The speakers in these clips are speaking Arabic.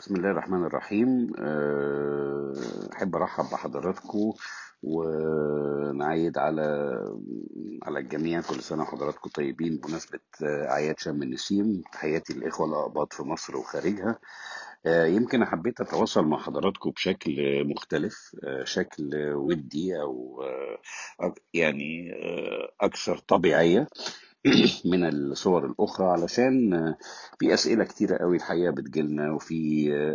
بسم الله الرحمن الرحيم آه، احب ارحب بحضراتكم ونعيد على على الجميع كل سنه وحضراتكم طيبين بمناسبه اعياد آه، شم النسيم تحياتي للاخوه الاقباط في مصر وخارجها آه، يمكن حبيت اتواصل مع حضراتكم بشكل مختلف شكل ودي او يعني اكثر طبيعيه من الصور الاخرى علشان في اسئله كتيره قوي الحقيقه بتجيلنا وفي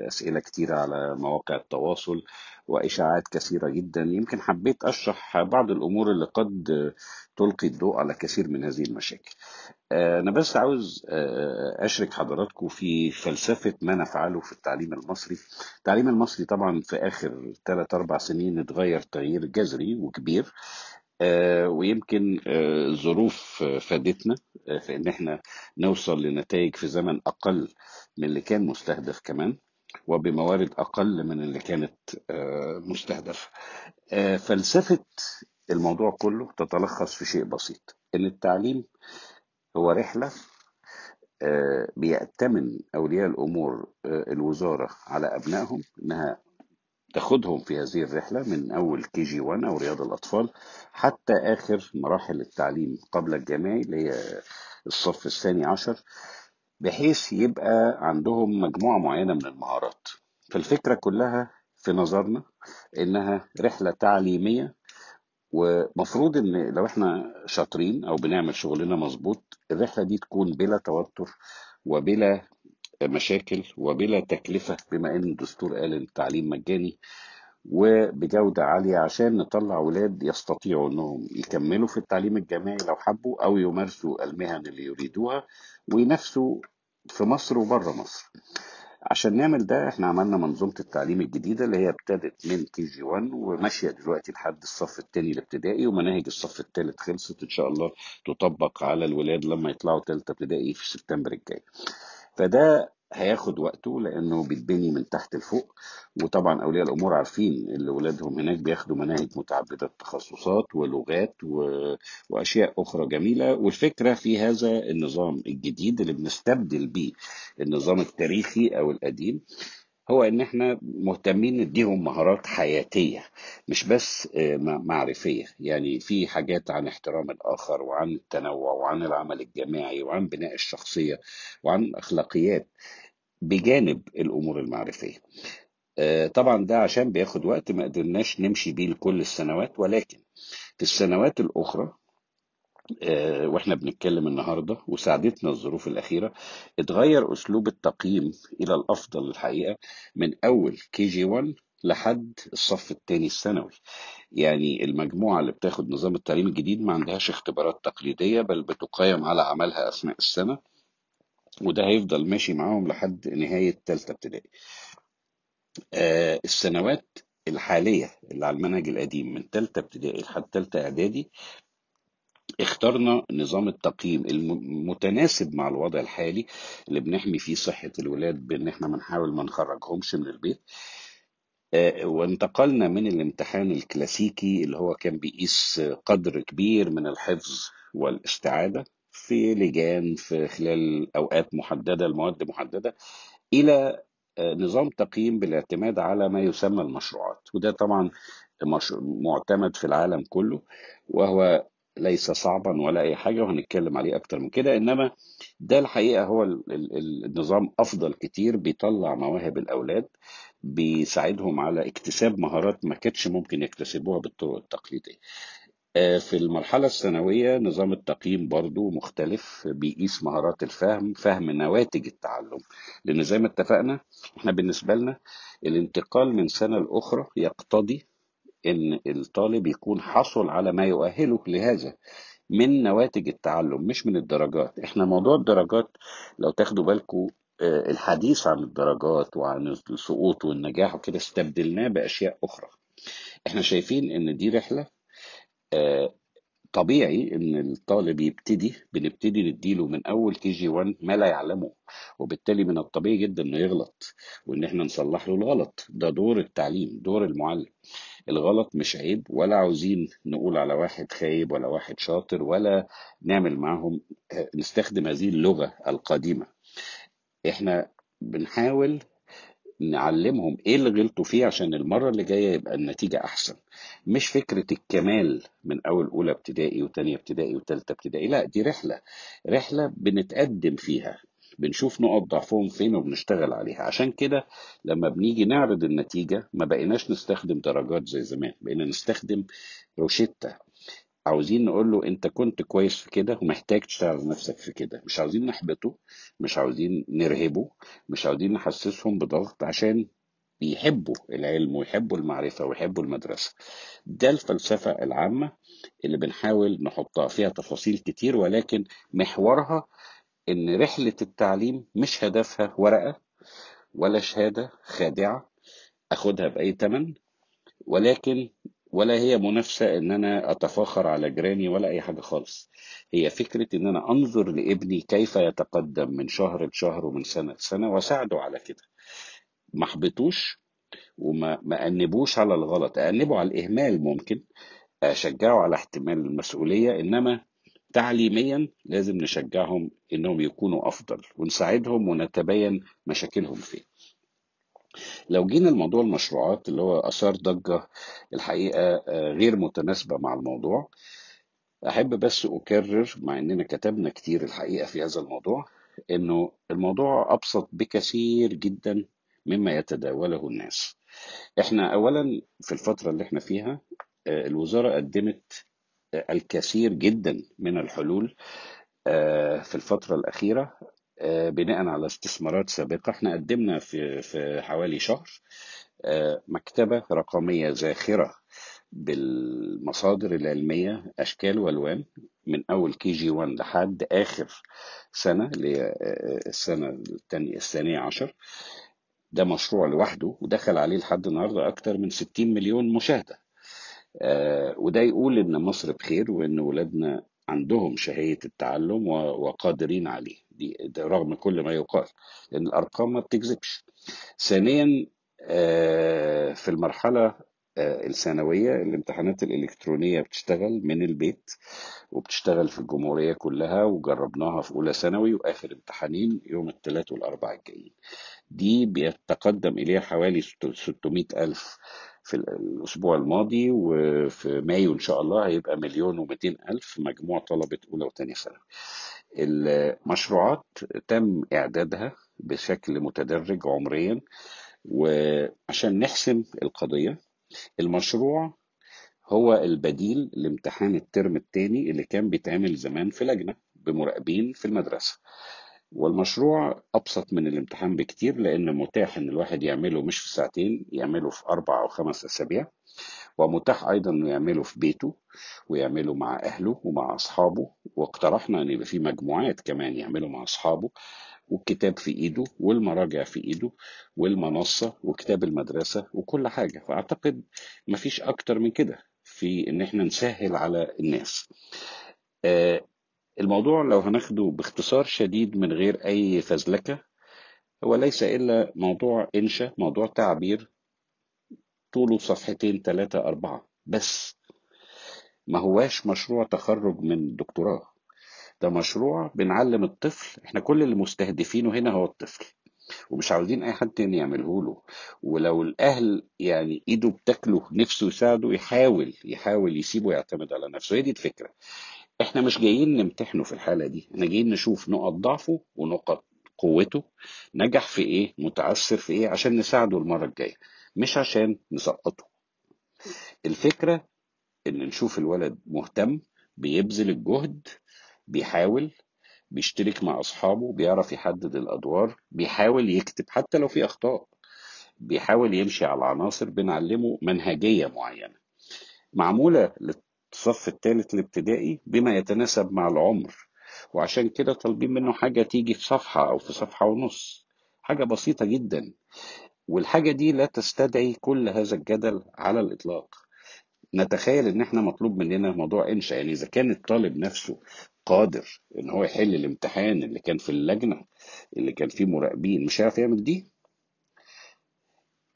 اسئله كتيره على مواقع التواصل واشاعات كثيره جدا يمكن حبيت اشرح بعض الامور اللي قد تلقي الضوء على كثير من هذه المشاكل آه، انا بس عاوز آه، اشرك حضراتكم في فلسفه ما نفعله في التعليم المصري التعليم المصري طبعا في اخر 3 4 سنين اتغير تغيير جذري وكبير آه، ويمكن الظروف آه، فادتنا آه، في ان احنا نوصل لنتائج في زمن اقل من اللي كان مستهدف كمان وبموارد اقل من اللي كانت مستهدفه فلسفه الموضوع كله تتلخص في شيء بسيط ان التعليم هو رحله بيأتمن أولياء الأمور الوزارة على أبنائهم إنها تاخدهم في هذه الرحلة من أول كي جي 1 أو رياض الأطفال حتى آخر مراحل التعليم قبل الجامعي اللي هي الصف الثاني عشر بحيث يبقى عندهم مجموعة معينة من المهارات فالفكرة كلها في نظرنا إنها رحلة تعليمية ومفروض إن لو إحنا شاطرين أو بنعمل شغلنا مظبوط الرحلة دي تكون بلا توتر وبلا مشاكل وبلا تكلفة بما أن الدستور قال التعليم مجاني وبجودة عالية عشان نطلع ولاد يستطيعوا أنهم يكملوا في التعليم الجامعي لو حبوا أو يمارسوا المهن اللي يريدوها وينافسوا في مصر وبره مصر عشان نعمل ده احنا عملنا منظومة التعليم الجديدة اللي هي ابتدت من كي جي 1 وماشية دلوقتي لحد الصف الثاني الابتدائي ومناهج الصف الثالث خلصت ان شاء الله تطبق على الولاد لما يطلعوا ثالثة ابتدائي في سبتمبر الجاي فده هياخد وقته لانه بيتبني من تحت لفوق وطبعا اولياء الامور عارفين ان اولادهم هناك بياخدوا مناهج متعدده التخصصات ولغات و... واشياء اخرى جميله والفكره في هذا النظام الجديد اللي بنستبدل بيه النظام التاريخي او القديم هو ان احنا مهتمين نديهم مهارات حياتيه مش بس آه، معرفيه يعني في حاجات عن احترام الاخر وعن التنوع وعن العمل الجماعي وعن بناء الشخصيه وعن اخلاقيات بجانب الامور المعرفيه آه، طبعا ده عشان بياخد وقت ما قدرناش نمشي بيه لكل السنوات ولكن في السنوات الاخرى آه، واحنا بنتكلم النهارده وساعدتنا الظروف الاخيره اتغير اسلوب التقييم الى الافضل الحقيقه من اول كي جي 1 لحد الصف الثاني الثانوي يعني المجموعه اللي بتاخد نظام التعليم الجديد ما عندهاش اختبارات تقليديه بل بتقيم على عملها اثناء السنه وده هيفضل ماشي معاهم لحد نهاية تالتة ابتدائي آه السنوات الحالية اللي على المنهج القديم من تالتة ابتدائي لحد تالتة إعدادي اخترنا نظام التقييم المتناسب مع الوضع الحالي اللي بنحمي فيه صحة الولاد بإن احنا بنحاول ما نخرجهمش من البيت آه، وانتقلنا من الامتحان الكلاسيكي اللي هو كان بيقيس قدر كبير من الحفظ والاستعادة في لجان في خلال اوقات محدده لمواد محدده الى آه، نظام تقييم بالاعتماد على ما يسمى المشروعات وده طبعا معتمد في العالم كله وهو ليس صعبا ولا اي حاجه وهنتكلم عليه اكتر من كده انما ده الحقيقه هو النظام افضل كتير بيطلع مواهب الاولاد بيساعدهم على اكتساب مهارات ما كانتش ممكن يكتسبوها بالطرق التقليديه آه، في المرحلة الثانوية نظام التقييم برضو مختلف بيقيس مهارات الفهم فهم نواتج التعلم لأن زي ما اتفقنا احنا بالنسبة لنا الانتقال من سنة لأخرى يقتضي ان الطالب يكون حصل على ما يؤهله لهذا من نواتج التعلم مش من الدرجات احنا موضوع الدرجات لو تاخدوا بالكم آه، الحديث عن الدرجات وعن السقوط والنجاح وكده استبدلناه باشياء اخرى احنا شايفين ان دي رحله طبيعي ان الطالب يبتدي بنبتدي نديله من اول كي جي 1 ما لا يعلمه وبالتالي من الطبيعي جدا انه يغلط وان احنا نصلح له الغلط ده دور التعليم دور المعلم الغلط مش عيب ولا عاوزين نقول على واحد خايب ولا واحد شاطر ولا نعمل معاهم آه، نستخدم هذه اللغه القديمه احنا بنحاول نعلمهم ايه اللي غلطوا فيه عشان المره اللي جايه يبقى النتيجه احسن مش فكره الكمال من اول اولى ابتدائي وثانيه ابتدائي وثالثه ابتدائي لا دي رحله رحله بنتقدم فيها بنشوف نقط ضعفهم فين وبنشتغل عليها عشان كده لما بنيجي نعرض النتيجة ما بقيناش نستخدم درجات زي زمان بقينا نستخدم روشتة عاوزين نقول له انت كنت كويس في كده ومحتاج تشتغل نفسك في كده مش عاوزين نحبطه مش عاوزين نرهبه مش عاوزين نحسسهم بضغط عشان يحبوا العلم ويحبوا المعرفة ويحبوا المدرسة ده الفلسفة العامة اللي بنحاول نحطها فيها تفاصيل كتير ولكن محورها ان رحلة التعليم مش هدفها ورقة ولا شهادة خادعة اخدها بأي تمن ولكن ولا هي منافسة ان انا اتفاخر على جيراني ولا اي حاجة خالص هي فكرة ان انا انظر لابني كيف يتقدم من شهر لشهر ومن سنة لسنة واساعده على كده ما احبطوش وما ما انبوش على الغلط انبه على الاهمال ممكن اشجعه على احتمال المسؤولية انما تعليميا لازم نشجعهم انهم يكونوا افضل ونساعدهم ونتبين مشاكلهم فين لو جينا لموضوع المشروعات اللي هو أثار ضجة الحقيقة آه، غير متناسبة مع الموضوع أحب بس أكرر مع إننا كتبنا كتير الحقيقة في هذا الموضوع إنه الموضوع أبسط بكثير جدا مما يتداوله الناس إحنا أولا في الفترة اللي إحنا فيها آه، الوزارة قدمت آه، الكثير جدا من الحلول في الفترة الأخيرة آه، بناء على استثمارات سابقه احنا قدمنا في في حوالي شهر آه، مكتبه رقميه زاخره بالمصادر العلميه اشكال والوان من اول كي جي 1 لحد اخر سنه اللي آه، السنه الثانيه الثانيه عشر ده مشروع لوحده ودخل عليه لحد النهارده اكتر من 60 مليون مشاهده وده يقول ان مصر بخير وان ولادنا عندهم شهية التعلم وقادرين عليه دي, رغم كل ما يقال لأن الأرقام ما بتكذبش ثانيا آه، في المرحلة آه، الثانوية الامتحانات الإلكترونية بتشتغل من البيت وبتشتغل في الجمهورية كلها وجربناها في أولى ثانوي وآخر امتحانين يوم الثلاث والأربع الجايين دي بيتقدم إليها حوالي 600 ألف في الأسبوع الماضي وفي مايو إن شاء الله هيبقى مليون و ألف مجموع طلبة أولى وتانية ثانوي المشروعات تم إعدادها بشكل متدرج عمريا وعشان نحسم القضية المشروع هو البديل لامتحان الترم الثاني اللي كان بيتعمل زمان في لجنة بمراقبين في المدرسة والمشروع ابسط من الامتحان بكتير لان متاح ان الواحد يعمله مش في ساعتين يعمله في اربع او خمس اسابيع ومتاح ايضا انه يعمله في بيته ويعمله مع اهله ومع اصحابه واقترحنا ان يبقى في مجموعات كمان يعمله مع اصحابه والكتاب في ايده والمراجع في ايده والمنصه وكتاب المدرسه وكل حاجه فاعتقد مفيش اكتر من كده في ان احنا نسهل على الناس آه، الموضوع لو هناخده باختصار شديد من غير أي فزلكة هو ليس إلا موضوع إنشا موضوع تعبير طوله صفحتين ثلاثة أربعة بس ما هواش مشروع تخرج من دكتوراه ده مشروع بنعلم الطفل احنا كل اللي مستهدفينه هنا هو الطفل ومش عاوزين اي حد تاني يعمله له ولو الاهل يعني ايده بتاكله نفسه يساعده يحاول يحاول يسيبه يعتمد على نفسه هي دي الفكره احنا مش جايين نمتحنه في الحالة دي احنا جايين نشوف نقط ضعفه ونقط قوته نجح في ايه متعثر في ايه عشان نساعده المرة الجاية مش عشان نسقطه الفكرة ان نشوف الولد مهتم بيبذل الجهد بيحاول بيشترك مع اصحابه بيعرف يحدد الادوار بيحاول يكتب حتى لو في اخطاء بيحاول يمشي على العناصر بنعلمه منهجية معينة معمولة الصف الثالث الابتدائي بما يتناسب مع العمر وعشان كده طالبين منه حاجة تيجي في صفحة أو في صفحة ونص حاجة بسيطة جدا والحاجة دي لا تستدعي كل هذا الجدل على الإطلاق نتخيل ان احنا مطلوب مننا موضوع انشاء يعني اذا كان الطالب نفسه قادر ان هو يحل الامتحان اللي كان في اللجنه اللي كان فيه مراقبين مش هيعرف يعمل دي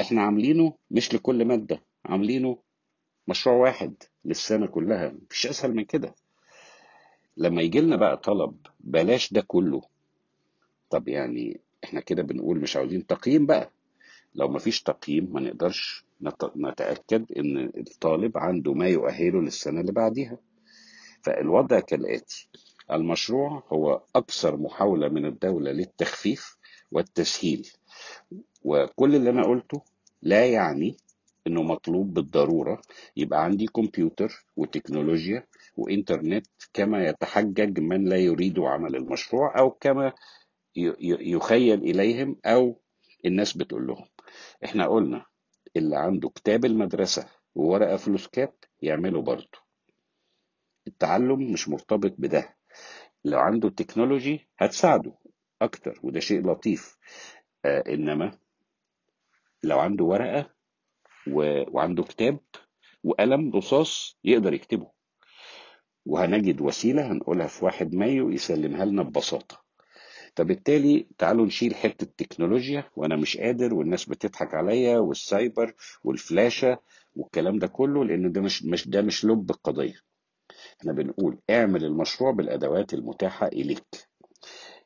احنا عاملينه مش لكل ماده عاملينه مشروع واحد للسنة كلها مفيش أسهل من كده لما يجي لنا بقى طلب بلاش ده كله طب يعني احنا كده بنقول مش عاوزين تقييم بقى لو مفيش تقييم ما نقدرش نتأكد إن الطالب عنده ما يؤهله للسنة اللي بعديها فالوضع كالآتي المشروع هو أكثر محاولة من الدولة للتخفيف والتسهيل وكل اللي أنا قلته لا يعني انه مطلوب بالضروره يبقى عندي كمبيوتر وتكنولوجيا وانترنت كما يتحجج من لا يريد عمل المشروع او كما يخيل اليهم او الناس بتقول لهم احنا قلنا اللي عنده كتاب المدرسه وورقه فلوس كاب يعمله برضه التعلم مش مرتبط بده لو عنده تكنولوجي هتساعده اكتر وده شيء لطيف آه انما لو عنده ورقه و... وعنده كتاب وقلم رصاص يقدر يكتبه وهنجد وسيله هنقولها في 1 مايو يسلمها لنا ببساطه فبالتالي تعالوا نشيل حته التكنولوجيا وانا مش قادر والناس بتضحك عليا والسايبر والفلاشه والكلام ده كله لان ده مش مش ده مش لب القضيه احنا بنقول اعمل المشروع بالادوات المتاحه اليك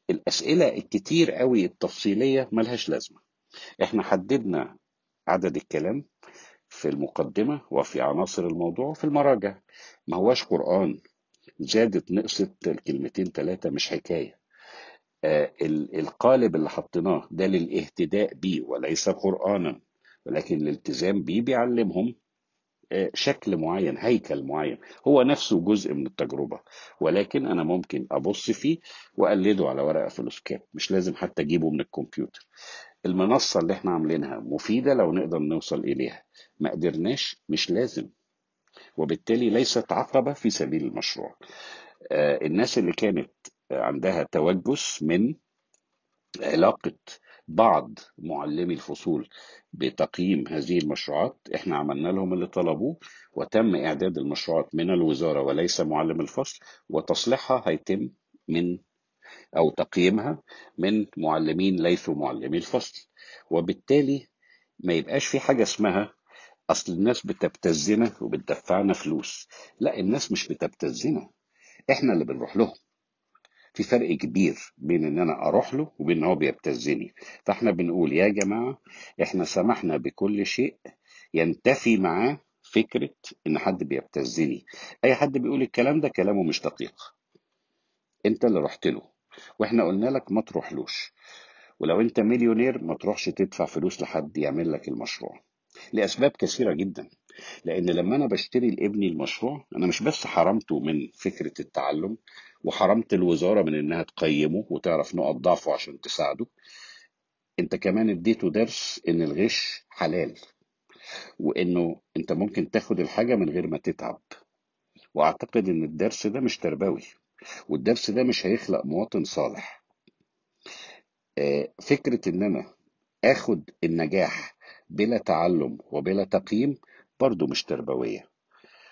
الاسئله الكتير قوي التفصيليه ملهاش لازمه احنا حددنا عدد الكلام في المقدمة وفي عناصر الموضوع وفي المراجع ما هواش قرآن زادت نقصت الكلمتين ثلاثة مش حكاية آه القالب اللي حطيناه ده للاهتداء به وليس قرآنا ولكن الالتزام به بيعلمهم آه شكل معين هيكل معين هو نفسه جزء من التجربة ولكن أنا ممكن أبص فيه وأقلده على ورقة فلوسكاب مش لازم حتى أجيبه من الكمبيوتر المنصة اللي احنا عاملينها مفيدة لو نقدر نوصل إليها ما قدرناش مش لازم وبالتالي ليست عقبة في سبيل المشروع آه، الناس اللي كانت عندها توجس من علاقة بعض معلمي الفصول بتقييم هذه المشروعات احنا عملنا لهم اللي طلبوه وتم اعداد المشروعات من الوزارة وليس معلم الفصل وتصليحها هيتم من او تقييمها من معلمين ليسوا معلمي الفصل وبالتالي ما يبقاش في حاجة اسمها اصل الناس بتبتزنا وبتدفعنا فلوس لا الناس مش بتبتزنا احنا اللي بنروح لهم في فرق كبير بين ان انا اروح له وبين ان هو بيبتزني فاحنا بنقول يا جماعه احنا سمحنا بكل شيء ينتفي معاه فكره ان حد بيبتزني اي حد بيقول الكلام ده كلامه مش دقيق انت اللي رحت له واحنا قلنا لك ما تروحلوش ولو انت مليونير ما تروحش تدفع فلوس لحد يعمل لك المشروع لاسباب كثيره جدا لان لما انا بشتري لابني المشروع انا مش بس حرمته من فكره التعلم وحرمت الوزاره من انها تقيمه وتعرف نقط ضعفه عشان تساعده انت كمان اديته درس ان الغش حلال وانه انت ممكن تاخد الحاجه من غير ما تتعب واعتقد ان الدرس ده مش تربوي والدرس ده مش هيخلق مواطن صالح آه، فكره ان انا اخد النجاح بلا تعلم وبلا تقييم برضو مش تربوية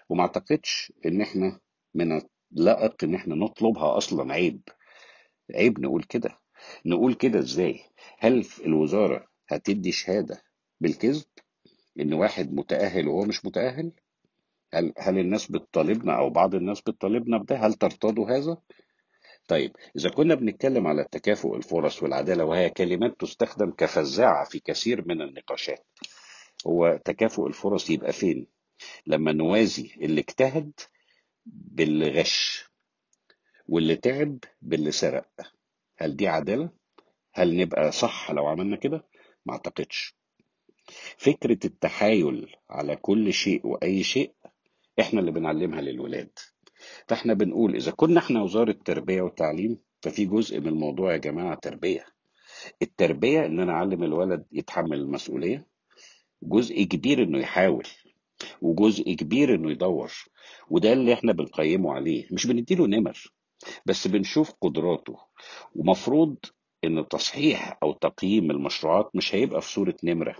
وما اعتقدش ان احنا من اللائق ان احنا نطلبها اصلا عيب عيب نقول كده نقول كده ازاي هل الوزارة هتدي شهادة بالكذب ان واحد متأهل وهو مش متأهل هل, هل الناس بتطالبنا او بعض الناس بتطالبنا بده هل ترتضوا هذا طيب إذا كنا بنتكلم على التكافؤ الفرص والعدالة وهي كلمات تستخدم كفزاعة في كثير من النقاشات هو تكافؤ الفرص يبقى فين؟ لما نوازي اللي اجتهد باللي غش واللي تعب باللي سرق هل دي عدالة؟ هل نبقى صح لو عملنا كده؟ ما اعتقدش فكرة التحايل على كل شيء وأي شيء احنا اللي بنعلمها للولاد فاحنا بنقول اذا كنا احنا وزاره تربيه وتعليم ففي جزء من الموضوع يا جماعه تربيه التربيه ان انا اعلم الولد يتحمل المسؤوليه جزء كبير انه يحاول وجزء كبير انه يدور وده اللي احنا بنقيمه عليه مش بنديله نمر بس بنشوف قدراته ومفروض ان تصحيح او تقييم المشروعات مش هيبقى في صوره نمره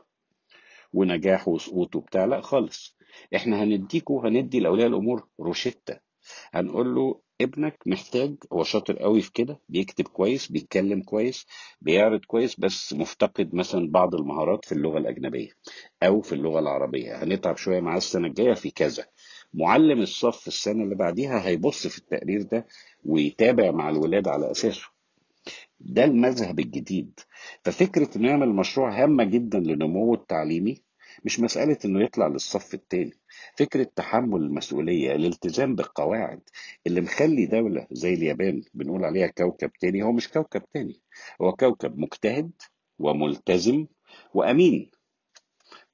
ونجاح وسقوط وبتاع لا خالص احنا هنديكوا هندي لاولياء الامور روشته هنقول له ابنك محتاج هو شاطر قوي في كده بيكتب كويس بيتكلم كويس بيعرض كويس بس مفتقد مثلا بعض المهارات في اللغه الاجنبيه او في اللغه العربيه هنتعب شويه معاه السنه الجايه في كذا معلم الصف السنه اللي بعديها هيبص في التقرير ده ويتابع مع الولاد على اساسه ده المذهب الجديد ففكره يعمل مشروع هامه جدا لنموه التعليمي مش مسألة إنه يطلع للصف التاني فكرة تحمل المسؤولية الالتزام بالقواعد اللي مخلي دولة زي اليابان بنقول عليها كوكب تاني هو مش كوكب تاني هو كوكب مجتهد وملتزم وأمين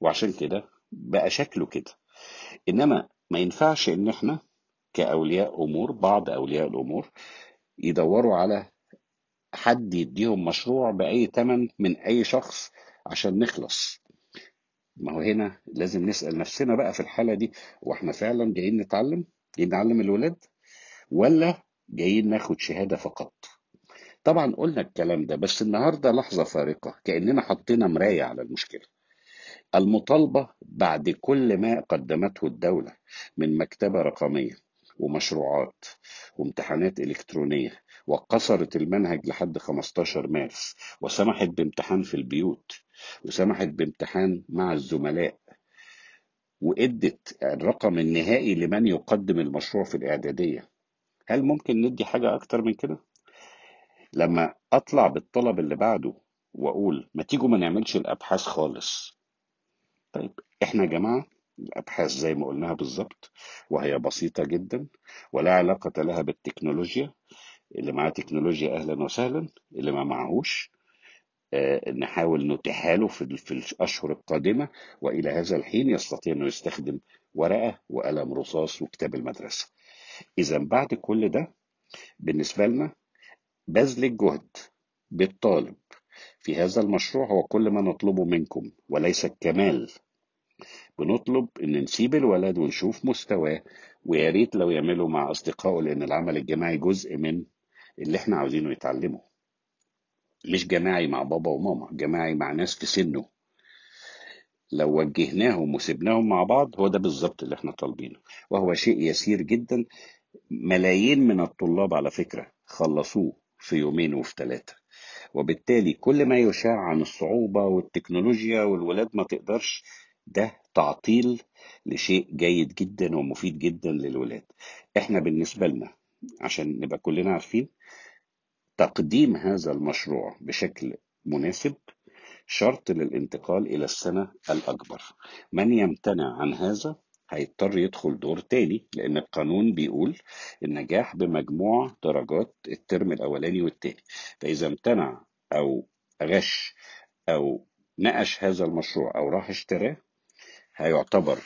وعشان كده بقى شكله كده إنما ما ينفعش إن إحنا كأولياء أمور بعض أولياء الأمور يدوروا على حد يديهم مشروع بأي تمن من أي شخص عشان نخلص ما هو هنا لازم نسأل نفسنا بقى في الحالة دي واحنا فعلا جايين نتعلم جايين نعلم الولاد ولا جايين ناخد شهادة فقط طبعا قلنا الكلام ده بس النهاردة لحظة فارقة كأننا حطينا مراية على المشكلة المطالبة بعد كل ما قدمته الدولة من مكتبة رقمية ومشروعات وامتحانات إلكترونية وقصرت المنهج لحد 15 مارس وسمحت بامتحان في البيوت وسمحت بامتحان مع الزملاء وادت الرقم النهائي لمن يقدم المشروع في الإعدادية هل ممكن ندي حاجة أكتر من كده؟ لما أطلع بالطلب اللي بعده وأقول ما تيجوا ما نعملش الأبحاث خالص طيب إحنا يا جماعة الأبحاث زي ما قلناها بالظبط وهي بسيطة جدا ولا علاقة لها بالتكنولوجيا اللي معاه تكنولوجيا اهلا وسهلا اللي ما معهوش آه، نحاول نتيحها له في في الاشهر القادمه والى هذا الحين يستطيع انه يستخدم ورقه وقلم رصاص وكتاب المدرسه. اذا بعد كل ده بالنسبه لنا بذل الجهد بالطالب في هذا المشروع هو كل ما نطلبه منكم وليس الكمال بنطلب ان نسيب الولد ونشوف مستواه ويا ريت لو يعملوا مع اصدقائه لان العمل الجماعي جزء من اللي احنا عاوزينه يتعلمه مش جماعي مع بابا وماما جماعي مع ناس في سنه لو وجهناهم وسبناهم مع بعض هو ده بالظبط اللي احنا طالبينه وهو شيء يسير جدا ملايين من الطلاب على فكرة خلصوه في يومين وفي ثلاثة وبالتالي كل ما يشاع عن الصعوبة والتكنولوجيا والولاد ما تقدرش ده تعطيل لشيء جيد جدا ومفيد جدا للولاد احنا بالنسبة لنا عشان نبقى كلنا عارفين تقديم هذا المشروع بشكل مناسب شرط للانتقال إلى السنة الأكبر من يمتنع عن هذا هيضطر يدخل دور تاني لأن القانون بيقول النجاح بمجموع درجات الترم الأولاني والتاني فإذا امتنع أو غش أو نقش هذا المشروع أو راح اشتراه هيعتبر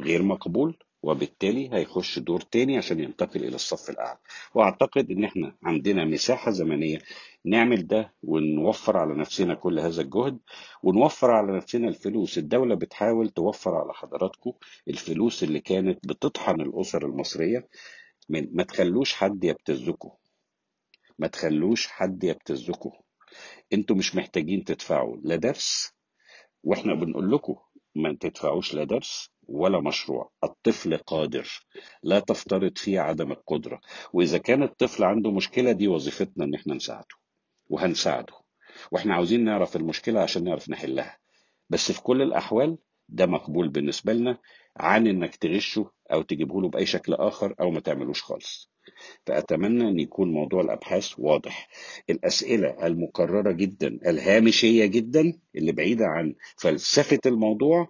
غير مقبول وبالتالي هيخش دور تاني عشان ينتقل الى الصف الاعلى واعتقد ان احنا عندنا مساحه زمنيه نعمل ده ونوفر على نفسنا كل هذا الجهد ونوفر على نفسنا الفلوس الدوله بتحاول توفر على حضراتكم الفلوس اللي كانت بتطحن الاسر المصريه من ما تخلوش حد يبتزكم ما تخلوش حد يبتزكم انتوا مش محتاجين تدفعوا لا درس واحنا بنقول لكم ما تدفعوش لا درس ولا مشروع الطفل قادر لا تفترض فيه عدم القدرة وإذا كان الطفل عنده مشكلة دي وظيفتنا إن إحنا نساعده وهنساعده وإحنا عاوزين نعرف المشكلة عشان نعرف نحلها بس في كل الأحوال ده مقبول بالنسبة لنا عن إنك تغشه أو تجيبه له بأي شكل آخر أو ما تعملوش خالص فأتمنى أن يكون موضوع الأبحاث واضح الأسئلة المكررة جدا الهامشية جدا اللي بعيدة عن فلسفة الموضوع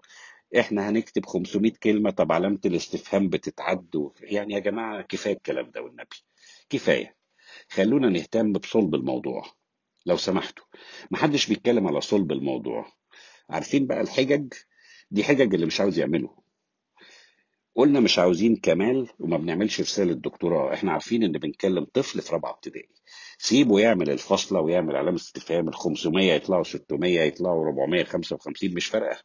احنا هنكتب 500 كلمه طب علامه الاستفهام بتتعد و... يعني يا جماعه كفايه الكلام ده والنبي كفايه خلونا نهتم بصلب الموضوع لو سمحتوا محدش بيتكلم على صلب الموضوع عارفين بقى الحجج دي حجج اللي مش عاوز يعمله قلنا مش عاوزين كمال وما بنعملش رساله دكتوراه احنا عارفين ان بنكلم طفل في رابعه ابتدائي سيبه يعمل الفاصله ويعمل علامه استفهام ال 500 يطلعوا 600 يطلعوا 455 مش فارقه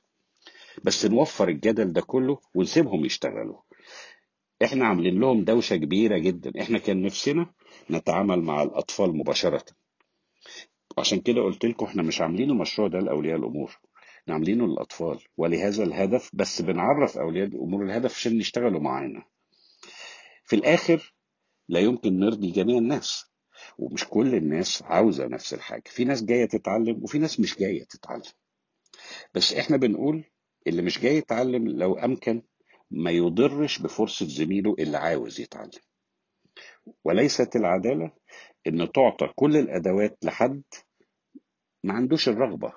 بس نوفر الجدل ده كله ونسيبهم يشتغلوا احنا عاملين لهم دوشه كبيره جدا احنا كان نفسنا نتعامل مع الاطفال مباشره عشان كده قلت لكم احنا مش عاملين المشروع ده لاولياء الامور احنا عاملينه للاطفال ولهذا الهدف بس بنعرف اولياء الامور الهدف عشان يشتغلوا معانا في الاخر لا يمكن نرضي جميع الناس ومش كل الناس عاوزه نفس الحاجه في ناس جايه تتعلم وفي ناس مش جايه تتعلم بس احنا بنقول اللي مش جاي يتعلم لو امكن ما يضرش بفرصه زميله اللي عاوز يتعلم وليست العداله ان تعطى كل الادوات لحد ما عندوش الرغبه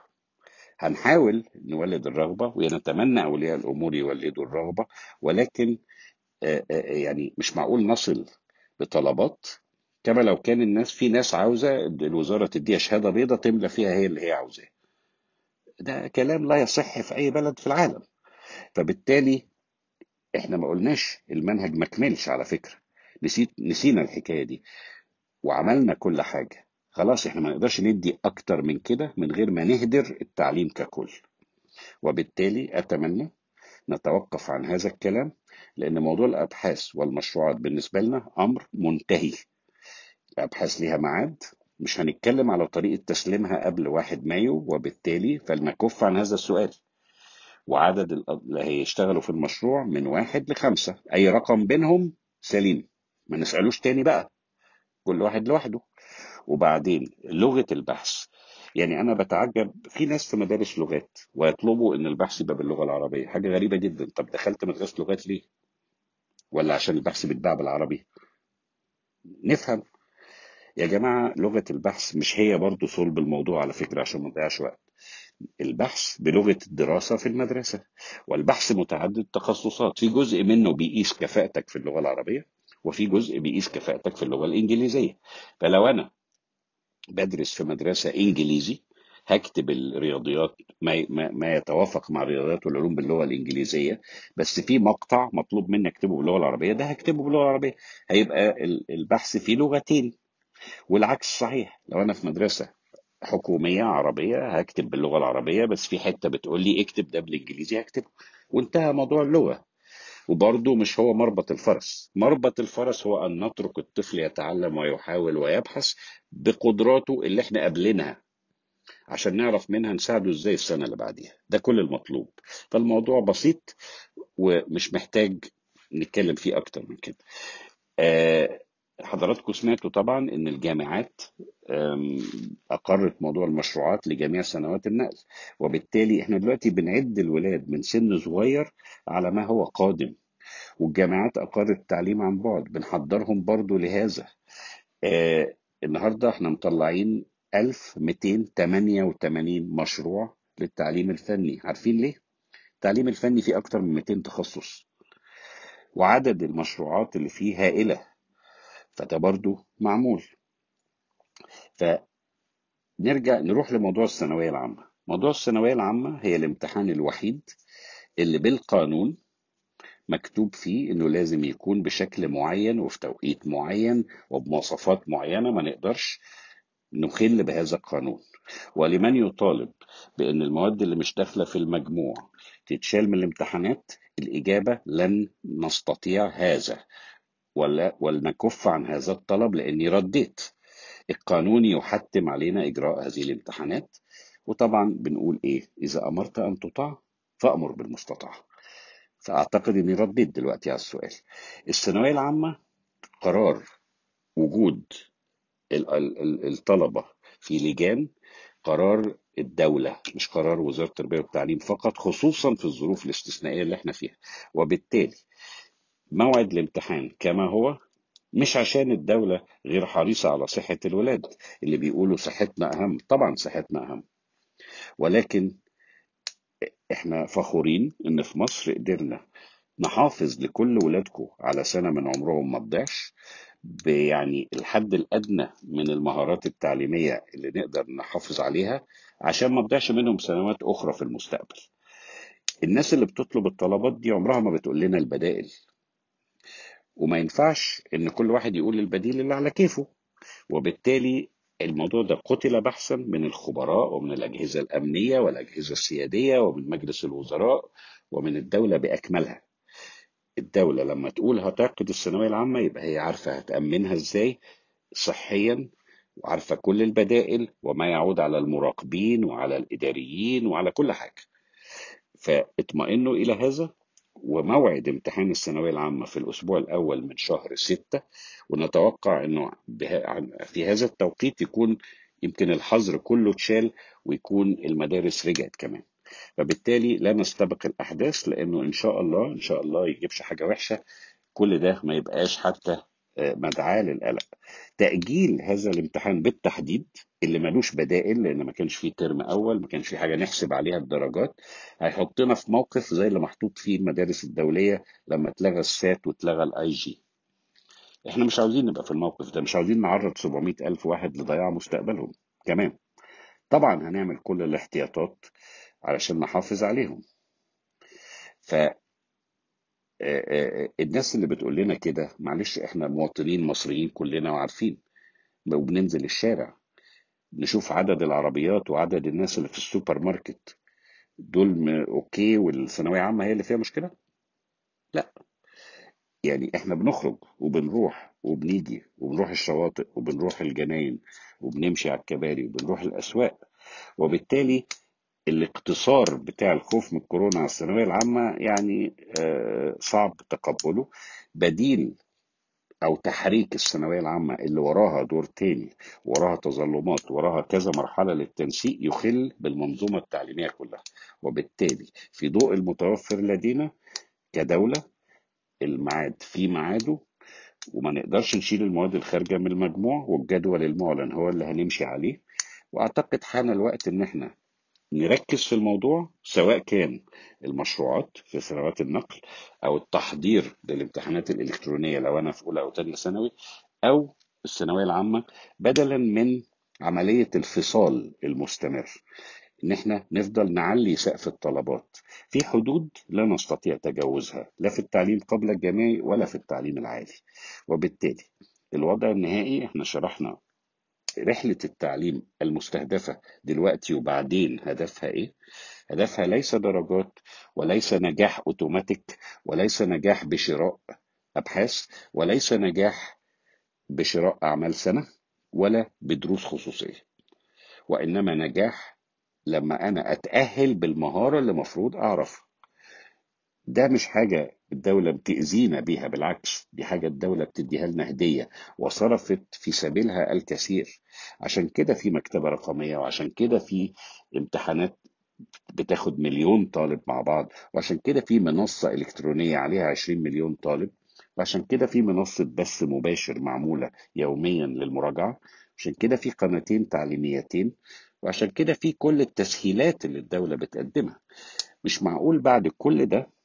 هنحاول نولد الرغبه ونتمنى اولياء الامور يولدوا الرغبه ولكن يعني مش معقول نصل بطلبات كما لو كان الناس في ناس عاوزه الوزاره تديها شهاده بيضاء تملى فيها هي اللي هي عاوزاه ده كلام لا يصح في أي بلد في العالم فبالتالي احنا ما قلناش المنهج ما كملش على فكرة نسيت نسينا الحكاية دي وعملنا كل حاجة خلاص احنا ما نقدرش ندي أكتر من كده من غير ما نهدر التعليم ككل وبالتالي أتمنى نتوقف عن هذا الكلام لأن موضوع الأبحاث والمشروعات بالنسبة لنا أمر منتهي الأبحاث لها معاد مش هنتكلم على طريقة تسليمها قبل 1 مايو وبالتالي فلنكف عن هذا السؤال وعدد اللي هيشتغلوا في المشروع من واحد لخمسة أي رقم بينهم سليم ما نسألوش تاني بقى كل واحد لوحده وبعدين لغة البحث يعني أنا بتعجب في ناس في مدارس لغات ويطلبوا إن البحث يبقى باللغة العربية حاجة غريبة جدا طب دخلت مدرسة لغات ليه؟ ولا عشان البحث بيتباع بالعربي؟ نفهم يا جماعه لغه البحث مش هي برضه صلب الموضوع على فكره عشان ما نضيعش وقت البحث بلغه الدراسه في المدرسه والبحث متعدد التخصصات في جزء منه بيقيس كفاءتك في اللغه العربيه وفي جزء بيقيس كفاءتك في اللغه الانجليزيه فلو انا بدرس في مدرسه انجليزي هكتب الرياضيات ما, ما, ما يتوافق مع الرياضيات والعلوم باللغه الانجليزيه بس في مقطع مطلوب مني اكتبه باللغه العربيه ده هكتبه باللغه العربيه هيبقى البحث فيه لغتين والعكس صحيح لو انا في مدرسه حكوميه عربيه هكتب باللغه العربيه بس في حته بتقول لي اكتب ده بالانجليزي هكتب وانتهى موضوع اللغه وبرضه مش هو مربط الفرس مربط الفرس هو ان نترك الطفل يتعلم ويحاول ويبحث بقدراته اللي احنا قابلينها عشان نعرف منها نساعده ازاي السنه اللي بعديها ده كل المطلوب فالموضوع بسيط ومش محتاج نتكلم فيه اكتر من كده آه حضراتكم سمعتوا طبعا ان الجامعات اقرت موضوع المشروعات لجميع سنوات النقل وبالتالي احنا دلوقتي بنعد الولاد من سن صغير على ما هو قادم والجامعات اقرت التعليم عن بعد بنحضرهم برضو لهذا آه النهارده احنا مطلعين 1288 مشروع للتعليم الفني عارفين ليه التعليم الفني فيه اكتر من 200 تخصص وعدد المشروعات اللي فيه هائله فده برضو معمول فنرجع نروح لموضوع الثانوية العامة موضوع الثانوية العامة هي الامتحان الوحيد اللي بالقانون مكتوب فيه انه لازم يكون بشكل معين وفي توقيت معين وبمواصفات معينه ما نقدرش نخل بهذا القانون ولمن يطالب بان المواد اللي مش داخله في المجموع تتشال من الامتحانات الاجابه لن نستطيع هذا ولا ولنكف عن هذا الطلب لاني رديت القانون يحتم علينا اجراء هذه الامتحانات وطبعا بنقول ايه اذا امرت ان تطاع فامر بالمستطاع فاعتقد اني رديت دلوقتي على السؤال الثانويه العامه قرار وجود الطلبه في لجان قرار الدولة مش قرار وزارة التربية والتعليم فقط خصوصا في الظروف الاستثنائية اللي احنا فيها وبالتالي موعد الامتحان كما هو مش عشان الدولة غير حريصة على صحة الولاد اللي بيقولوا صحتنا أهم طبعا صحتنا أهم ولكن احنا فخورين ان في مصر قدرنا نحافظ لكل ولادكم على سنة من عمرهم ما تضيعش يعني الحد الأدنى من المهارات التعليمية اللي نقدر نحافظ عليها عشان ما تضيعش منهم سنوات أخرى في المستقبل الناس اللي بتطلب الطلبات دي عمرها ما بتقول لنا البدائل وما ينفعش ان كل واحد يقول البديل اللي على كيفه وبالتالي الموضوع ده قتل بحثا من الخبراء ومن الأجهزة الأمنية والأجهزة السيادية ومن مجلس الوزراء ومن الدولة بأكملها الدولة لما تقول هتعقد الثانوية العامة يبقى هي عارفة هتأمنها إزاي صحيا وعارفة كل البدائل وما يعود على المراقبين وعلى الإداريين وعلى كل حاجة فاطمئنوا إلى هذا وموعد امتحان الثانوية العامة في الأسبوع الأول من شهر 6 ونتوقع أنه في هذا التوقيت يكون يمكن الحظر كله اتشال ويكون المدارس رجعت كمان فبالتالي لا نستبق الأحداث لأنه إن شاء الله إن شاء الله يجيبش حاجة وحشة كل ده ما يبقاش حتى آه، مدعاة للقلق تأجيل هذا الامتحان بالتحديد اللي ملوش بدائل لان ما كانش فيه ترم اول ما كانش فيه حاجه نحسب عليها الدرجات هيحطنا في موقف زي اللي محطوط فيه المدارس الدوليه لما اتلغى السات واتلغى الاي جي احنا مش عاوزين نبقى في الموقف ده مش عاوزين نعرض 700 الف واحد لضياع مستقبلهم كمان طبعا هنعمل كل الاحتياطات علشان نحافظ عليهم ف آه، آه، الناس اللي بتقول لنا كده معلش احنا مواطنين مصريين كلنا وعارفين وبننزل الشارع نشوف عدد العربيات وعدد الناس اللي في السوبر ماركت دول اوكي والثانويه عامه هي اللي فيها مشكله لا يعني احنا بنخرج وبنروح وبنيجي وبنروح الشواطئ وبنروح الجناين وبنمشي على الكباري وبنروح الاسواق وبالتالي الاقتصار بتاع الخوف من الكورونا على الثانويه العامه يعني آه، صعب تقبله بديل او تحريك الثانويه العامه اللي وراها دور تاني وراها تظلمات وراها كذا مرحله للتنسيق يخل بالمنظومه التعليميه كلها وبالتالي في ضوء المتوفر لدينا كدوله الميعاد في ميعاده وما نقدرش نشيل المواد الخارجه من المجموع والجدول المعلن هو اللي هنمشي عليه واعتقد حان الوقت ان احنا نركز في الموضوع سواء كان المشروعات في سنوات النقل او التحضير للامتحانات الالكترونيه لو انا في اولى او ثانيه ثانوي او الثانويه العامه بدلا من عمليه الفصال المستمر ان احنا نفضل نعلي سقف الطلبات في حدود لا نستطيع تجاوزها لا في التعليم قبل الجامعي ولا في التعليم العالي وبالتالي الوضع النهائي احنا شرحنا رحلة التعليم المستهدفة دلوقتي وبعدين هدفها إيه؟ هدفها ليس درجات وليس نجاح أوتوماتيك وليس نجاح بشراء أبحاث وليس نجاح بشراء أعمال سنة ولا بدروس خصوصية وإنما نجاح لما أنا أتأهل بالمهارة اللي مفروض أعرفها ده مش حاجة الدولة بتأذينا بيها بالعكس دي حاجة الدولة بتديها لنا هدية وصرفت في سبيلها الكثير عشان كده في مكتبة رقمية وعشان كده في امتحانات بتاخد مليون طالب مع بعض وعشان كده في منصة إلكترونية عليها 20 مليون طالب وعشان كده في منصة بث مباشر معمولة يوميا للمراجعة عشان كده في قناتين تعليميتين وعشان كده في كل التسهيلات اللي الدولة بتقدمها مش معقول بعد كل ده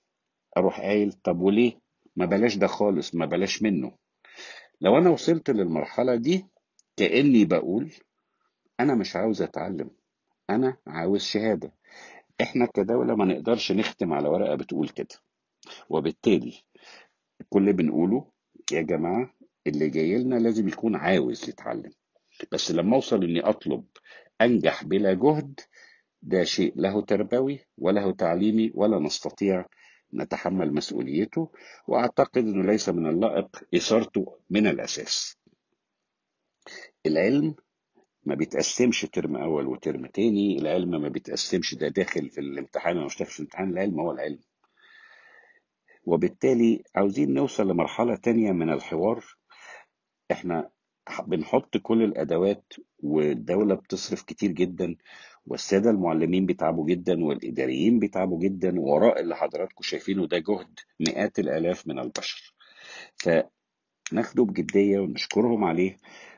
اروح قايل طب وليه ما بلاش ده خالص ما بلاش منه لو انا وصلت للمرحله دي كاني بقول انا مش عاوز اتعلم انا عاوز شهاده احنا كدوله ما نقدرش نختم على ورقه بتقول كده وبالتالي كل بنقوله يا جماعه اللي جاي لنا لازم يكون عاوز يتعلم بس لما اوصل اني اطلب انجح بلا جهد ده شيء له تربوي وله تعليمي ولا نستطيع نتحمل مسؤوليته وأعتقد أنه ليس من اللائق إثارته من الأساس العلم ما بيتقسمش ترم أول وترم تاني العلم ما بيتقسمش ده داخل في الامتحان ومش داخل في الامتحان العلم هو العلم وبالتالي عاوزين نوصل لمرحلة تانية من الحوار احنا بنحط كل الادوات والدوله بتصرف كتير جدا والساده المعلمين بيتعبوا جدا والاداريين بيتعبوا جدا وراء اللي حضراتكم شايفينه ده جهد مئات الالاف من البشر فناخده بجديه ونشكرهم عليه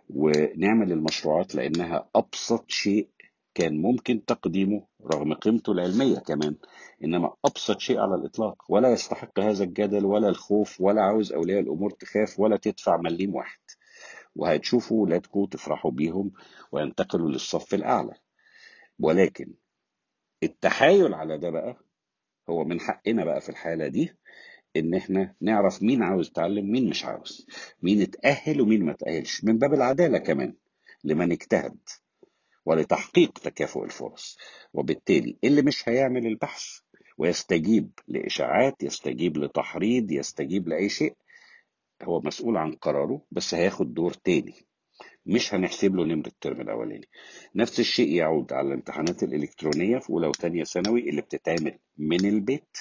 ونعمل المشروعات لانها ابسط شيء كان ممكن تقديمه رغم قيمته العلميه كمان انما ابسط شيء على الاطلاق ولا يستحق هذا الجدل ولا الخوف ولا عاوز اولياء الامور تخاف ولا تدفع مليم واحد وهتشوفوا ولادكم تفرحوا بيهم وينتقلوا للصف الاعلى ولكن التحايل على ده بقى هو من حقنا بقى في الحالة دي ان احنا نعرف مين عاوز يتعلم مين مش عاوز مين اتأهل ومين ما اتأهلش من باب العدالة كمان لمن اجتهد ولتحقيق تكافؤ الفرص وبالتالي اللي مش هيعمل البحث ويستجيب لإشاعات يستجيب لتحريض يستجيب لأي شيء هو مسؤول عن قراره بس هياخد دور تاني مش هنحسب له نمرة الترم الأولاني نفس الشيء يعود على الامتحانات الإلكترونية في أولى وثانية ثانوي اللي بتتعمل من البيت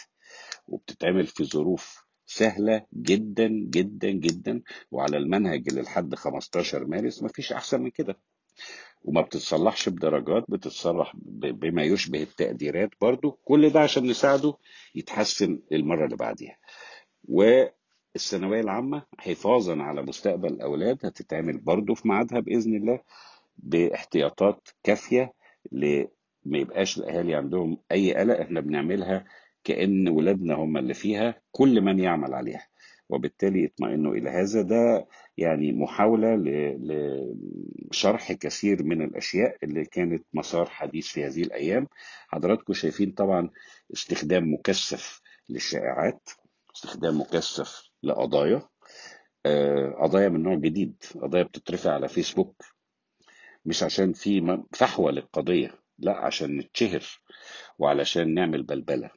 وبتتعمل في ظروف سهلة جدا جدا جدا وعلى المنهج اللي لحد 15 مارس مفيش أحسن من كده وما بتتصلحش بدرجات بتتصلح بما يشبه التقديرات برضو كل ده عشان نساعده يتحسن المرة اللي بعديها و الثانوية العامة حفاظا على مستقبل الأولاد هتتعمل برضو في ميعادها بإذن الله باحتياطات كافية ل يبقاش الأهالي عندهم أي قلق إحنا بنعملها كأن ولادنا هم اللي فيها كل من يعمل عليها وبالتالي اطمئنوا إلى هذا ده يعني محاولة لشرح كثير من الأشياء اللي كانت مسار حديث في هذه الأيام حضراتكم شايفين طبعا استخدام مكثف للشائعات استخدام مكثف لقضايا آه، قضايا من نوع جديد قضايا بتترفع على فيسبوك مش عشان في فحوى للقضية لا عشان نتشهر وعلشان نعمل بلبلة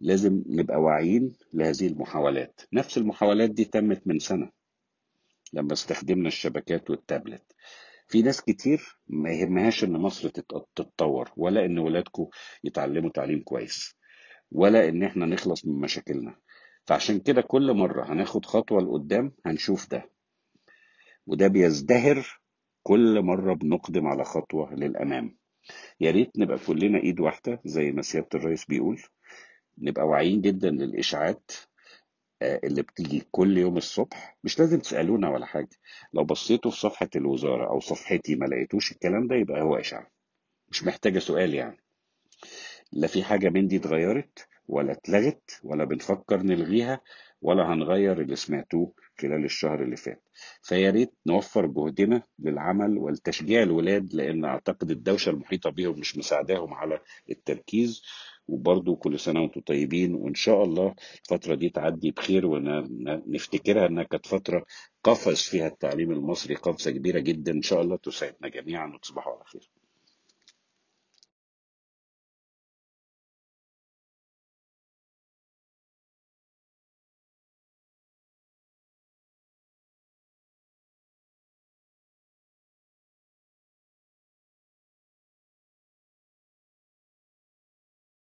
لازم نبقى واعيين لهذه المحاولات نفس المحاولات دي تمت من سنة لما استخدمنا الشبكات والتابلت في ناس كتير ما يهمهاش ان مصر تتطور ولا ان ولادكم يتعلموا تعليم كويس ولا ان احنا نخلص من مشاكلنا فعشان كده كل مرة هناخد خطوة لقدام هنشوف ده وده بيزدهر كل مرة بنقدم على خطوة للأمام يا ريت نبقى كلنا إيد واحدة زي ما سيادة الرئيس بيقول نبقى واعيين جدا للإشاعات آه، اللي بتيجي كل يوم الصبح مش لازم تسألونا ولا حاجة لو بصيتوا في صفحة الوزارة أو صفحتي ما لقيتوش الكلام ده يبقى هو إشاعة مش محتاجة سؤال يعني لا في حاجة من دي اتغيرت ولا اتلغت ولا بنفكر نلغيها ولا هنغير اللي سمعتوه خلال الشهر اللي فات فيا ريت نوفر جهدنا للعمل والتشجيع الولاد لان اعتقد الدوشه المحيطه بيهم مش مساعداهم على التركيز وبرضو كل سنة وانتم طيبين وإن شاء الله الفترة دي تعدي بخير ونفتكرها إنها كانت فترة قفز فيها التعليم المصري قفزة كبيرة جدا إن شاء الله تساعدنا جميعا وتصبحوا على خير